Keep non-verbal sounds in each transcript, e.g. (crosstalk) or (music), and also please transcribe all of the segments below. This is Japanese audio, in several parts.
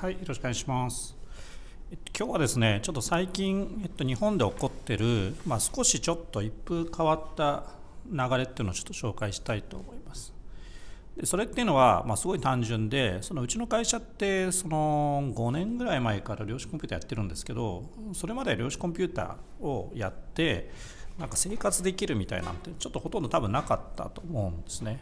はい、よろしくお願いします。えっと、今日はですね、ちょっと最近、えっと、日本で起こってる、まあ、少しちょっと一風変わった流れっていうのをちょっと紹介したいと思います。でそれっていうのは、まあ、すごい単純で、そのうちの会社ってその5年ぐらい前から量子コンピューターやってるんですけど、それまで量子コンピューターをやって、なんか生活できるみたいなんてちょっとほとんど多分なかったと思うんですね。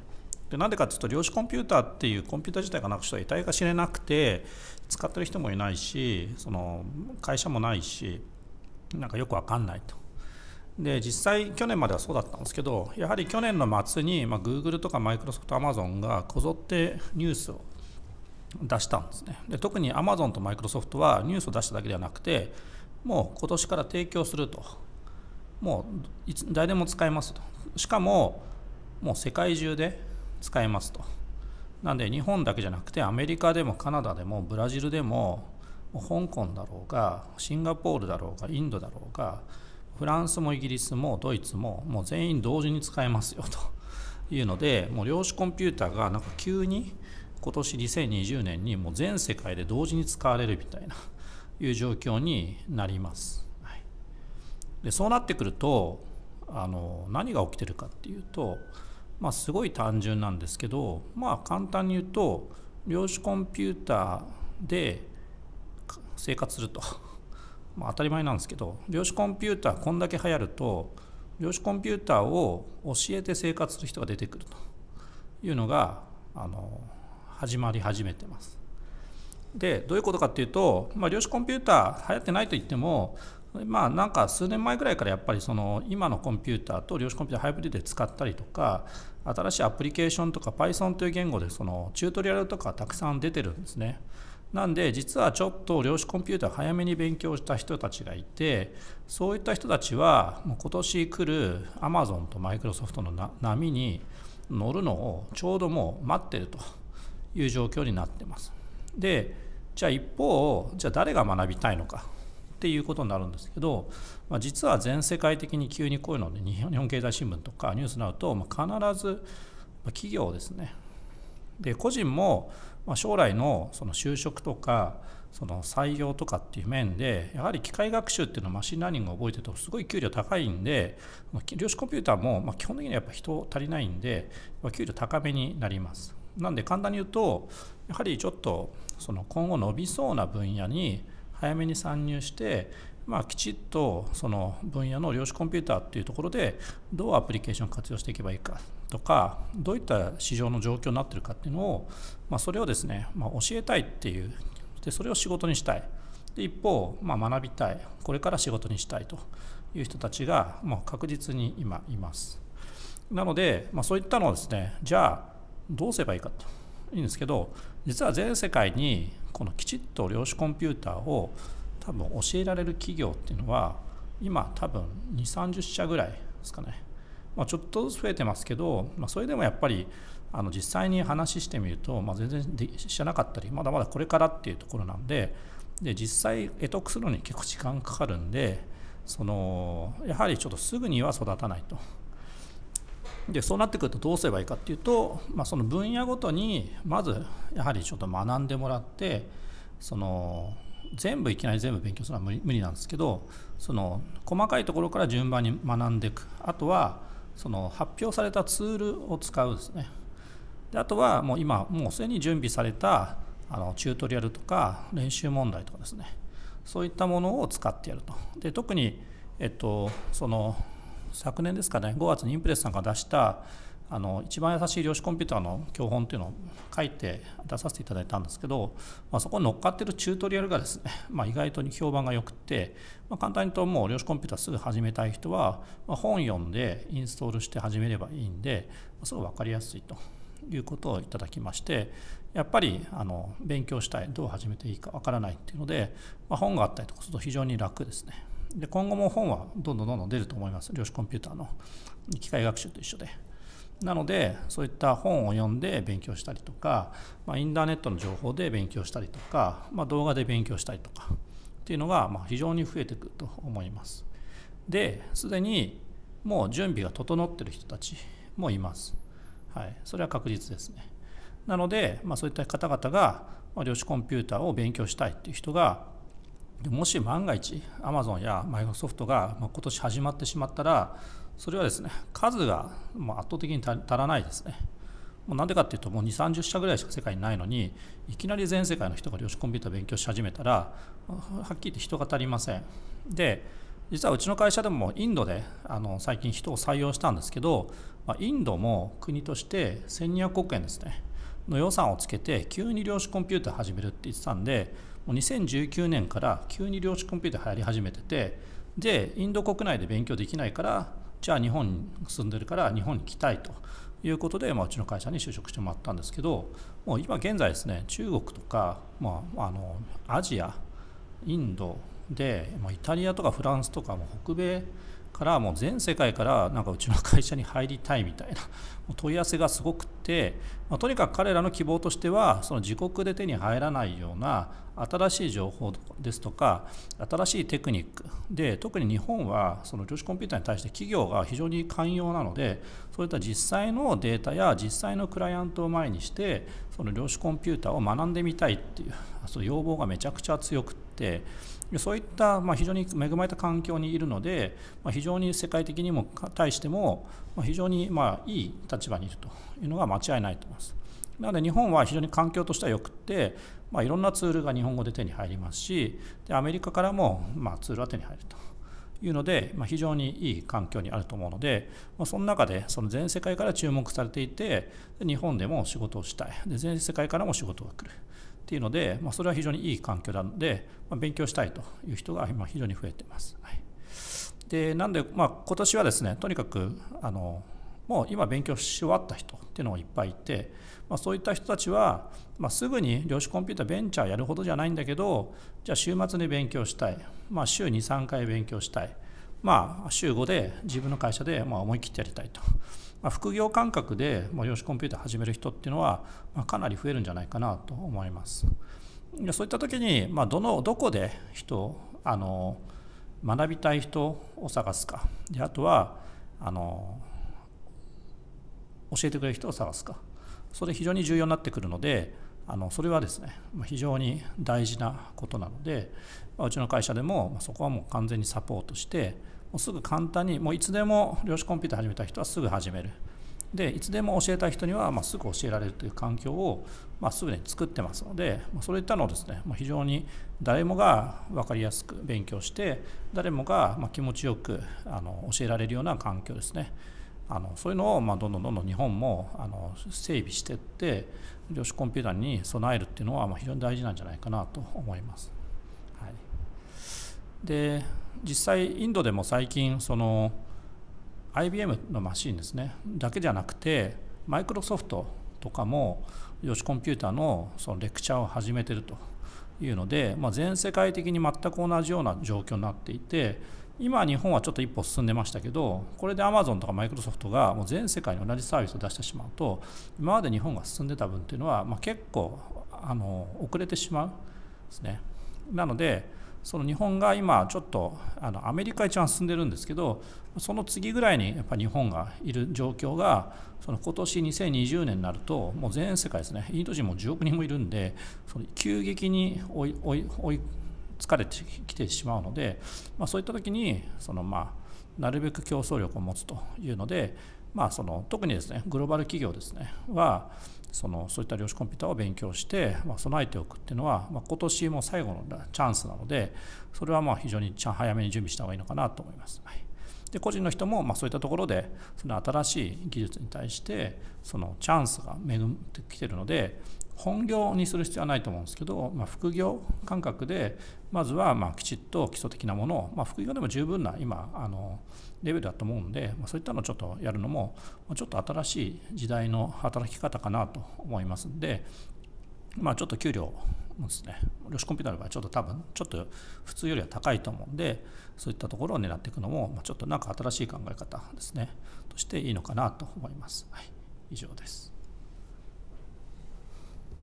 でなんでかっていうと量子コンピューターっていうコンピューター自体がなくして得体が知れなくて使ってる人もいないしその会社もないしなんかよく分かんないと。で実際去年まではそうだったんですけどやはり去年の末に、まあ、Google とかマイクロソフトアマゾンがこぞってニュースを出したんですねで特にアマゾンとマイクロソフトはニュースを出しただけではなくてもう今年から提供するともういつ誰でも使えますとしかももう世界中で使えますと。なんで日本だけじゃなくてアメリカでもカナダでもブラジルでも香港だろうがシンガポールだろうがインドだろうがフランスもイギリスもドイツももう全員同時に使えますよというのでもう量子コンピューターがなんか急に今年2020年にもう全世界で同時に使われるみたいないう状況になります。はい、でそうなってくるとあの何が起きてるかっていうとまあ、すごい単純なんですけど、まあ、簡単に言うと量子コンピューターで生活すると (laughs) まあ当たり前なんですけど量子コンピューターこんだけ流行ると量子コンピューターを教えて生活する人が出てくるというのがあの始まり始めてます。でどういうことかっていうと、まあ、量子コンピューター流行ってないといってもまあなんか数年前ぐらいからやっぱりその今のコンピューターと量子コンピューターハイブリッドで使ったりとか新しいアプリケーションとか Python という言語でそのチュートリアルとかたくさん出てるんですね。なんで実はちょっと量子コンピューター早めに勉強した人たちがいてそういった人たちはもう今年来るアマゾンとマイクロソフトの波に乗るのをちょうどもう待ってるという状況になってます。でじゃあ一方じゃあ誰が学びたいのかっていうことになるんですけど、まあ、実は全世界的に急にこういうので、日本経済新聞とかニュースになると、まあ、必ず企業ですねで個人も将来のその就職とかその採用とかっていう面でやはり機械学習っていうのはマシンラーニングを覚えてるとすごい給料高いんで量子コンピューターも基本的にはやっぱ人足りないんで給料高めになります。なんで簡単に言うとやはりちょっとその今後伸びそうな分野に早めに参入して、まあ、きちっとその分野の量子コンピューターっていうところでどうアプリケーションを活用していけばいいかとかどういった市場の状況になってるかっていうのを、まあ、それをですね、まあ、教えたいっていうでそれを仕事にしたいで一方、まあ、学びたいこれから仕事にしたいという人たちが、ま確実に今いますなので、まそういったのをですねじゃあどうすればいいかといいんですけど実は全世界にこのきちっと量子コンピューターを多分教えられる企業っていうのは今多分2 3 0社ぐらいですかね、まあ、ちょっとずつ増えてますけど、まあ、それでもやっぱりあの実際に話してみると、まあ、全然で知らなかったりまだまだこれからっていうところなんでで実際得得するのに結構時間かかるんでそのやはりちょっとすぐには育たないと。でそうなってくるとどうすればいいかっていうと、まあ、その分野ごとにまずやはりちょっと学んでもらってその全部いきなり全部勉強するのは無理なんですけどその細かいところから順番に学んでいくあとはその発表されたツールを使うですねであとはもう今もうすでに準備されたあのチュートリアルとか練習問題とかですねそういったものを使ってやるとで特に、えっと、その昨年ですかね5月にインプレスさんが出したあの一番優しい量子コンピューターの教本っていうのを書いて出させていただいたんですけど、まあ、そこに乗っかってるチュートリアルがですね、(laughs) まあ、意外と評判が良くて、まあ、簡単に言うともう量子コンピューターすぐ始めたい人は、まあ、本読んでインストールして始めればいいんで、ますごい分かりやすいということをいただきましてやっぱりあの勉強したいどう始めていいか分からないっていうので、まあ、本があったりとかすると非常に楽ですね。で今後も本はどんどんどんどん出ると思います量子コンピューターの機械学習と一緒でなのでそういった本を読んで勉強したりとか、まあ、インターネットの情報で勉強したりとか、まあ、動画で勉強したりとかっていうのがま非常に増えてくると思いますですでにもう準備が整ってる人たちもいます、はい、それは確実ですねなので、まあ、そういった方々が量子コンピューターを勉強したいっていう人がもし万が一アマゾンやマイクロソフトが今年始まってしまったらそれはですね数が圧倒的に足らないですねもうなんでかっていうともう2 3 0社ぐらいしか世界にないのにいきなり全世界の人が量子コンピューター勉強し始めたらはっきり言って人が足りませんで実はうちの会社でもインドであの最近人を採用したんですけど、まあ、インドも国として1200億円ですねの予算をつけて急に量子コンピューター始めるって言ってたんでもう2019年から急に量子コンピューター流行り始めててでインド国内で勉強できないからじゃあ日本に住んでるから日本に来たいということで、まあ、うちの会社に就職してもらったんですけどもう今現在ですね中国とか、まあ、あのアジアインドでイタリアとかフランスとかも北米からもう全世界からなんかうちの会社に入りたいみたいな (laughs) 問い合わせがすごくて、まあ、とにかく彼らの希望としてはその自国で手に入らないような新しい情報ですとか新しいテクニックで特に日本はその量子コンピューターに対して企業が非常に寛容なのでそういった実際のデータや実際のクライアントを前にしてその量子コンピューターを学んでみたいっていうその要望がめちゃくちゃ強くて。てそういった、ま非常に恵まれた環境にいるので、ま非常に世界的にも対しても、ま非常にまあいい立場にいるというのが間違いないと思います。なので日本は非常に環境としてはよくて、まあ、いろんなツールが日本語で手に入りますしでアメリカからもまツールは手に入ると。いうので、まあ、非常にいい環境にあると思うので、まあ、その中でその全世界から注目されていて日本でも仕事をしたいで全世界からも仕事が来るっていうので、まあ、それは非常にいい環境なので、まあ、勉強したいという人が今非常に増えてます。はい、でなんで、まあ、今年はですねとにかくあのもう今勉強し終わった人っていうのもいっぱいいて、まあ、そういった人たちは、まあ、すぐに量子コンピュータベンチャーやるほどじゃないんだけどじゃあ週末に勉強したい、まあ、週23回勉強したい、まあ、週5で自分の会社でま思い切ってやりたいと。ま副業感覚でもう量子コンピュータ始める人っていうのは、まかなり増えるんじゃないかなと思います。でそういった時に、まどのどこで人あの学びたい人を探すかであとはあの教えてくれる人を探すかそれ非常に重要になってくるのであのそれはですね非常に大事なことなのでうちの会社でもそこはもう完全にサポートしてもうすぐ簡単にもういつでも量子コンピューター始めた人はすぐ始めるでいつでも教えた人には、まあ、すぐ教えられるという環境を、まあ、すぐに作ってますので、まあ、そういったのをですね、まあ、非常に誰もが分かりやすく勉強して誰もが、ま気持ちよくあの教えられるような環境ですねあのそういうのをまあどんどんどんどん日本もあの整備していって量子コンピューターに備えるっていうのはまあ非常に大事なんじゃないかなと思います。はい、で実際インドでも最近その IBM のマシンですねだけじゃなくてマイクロソフトとかも量子コンピューターのそのレクチャーを始めてるというので、まあ、全世界的に全く同じような状況になっていて今日本はちょっと一歩進んでましたけどこれでアマゾンとかマイクロソフトがもう全世界に同じサービスを出してしまうと今まで日本が進んでた分っていうのは、まあ、結構あの遅れてしまうんですねなのでその日本が今ちょっとあのアメリカ一番進んでるんですけどその次ぐらいにやっぱ日本がいる状況がその今年2020年になるともう全世界ですねインド人も10億人もいるんでその急激に追い追い追い疲れてきてしまうので、まあ、そういった時にその、まあ、なるべく競争力を持つというので、まあ、その特にですねグローバル企業ですねはそのそういった量子コンピューターを勉強して、まあ、備えておくっていうのは、まあ、今年も最後のチャンスなのでそれはまあ非常に早めに準備した方がいいのかなと思います。はいで個人の人もまあそういったところでその新しい技術に対してそのチャンスが巡ってきてるので本業にする必要はないと思うんですけど、まあ、副業感覚でまずはまきちっと基礎的なものを、まあ、副業でも十分な今あのレベルだと思うんで、まあ、そういったのをちょっとやるのもちょっと新しい時代の働き方かなと思いますんで、まあ、ちょっと給料もですね量子コンピューターの場合ちょっと多分ちょっと普通よりは高いと思うんでそういったところを狙っていくのもちょっとなんか新しい考え方ですねとしていいのかなと思います。はい、以上です